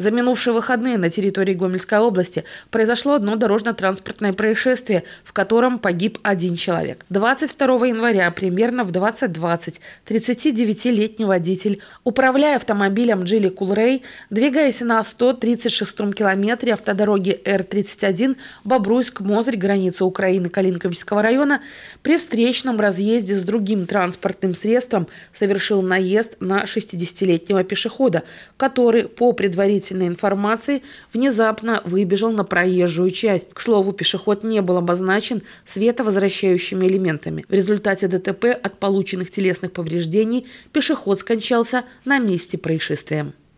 За минувшие выходные на территории Гомельской области произошло одно дорожно-транспортное происшествие, в котором погиб один человек. 22 января примерно в 20.20 39-летний водитель, управляя автомобилем Джили Кулрей, двигаясь на 136-м километре автодороги Р-31 Бобруйск-Мозырь, граница Украины Калинковичского района, при встречном разъезде с другим транспортным средством совершил наезд на 60-летнего пешехода, который по предварительному нежелательной информации, внезапно выбежал на проезжую часть. К слову, пешеход не был обозначен световозвращающими элементами. В результате ДТП от полученных телесных повреждений пешеход скончался на месте происшествия.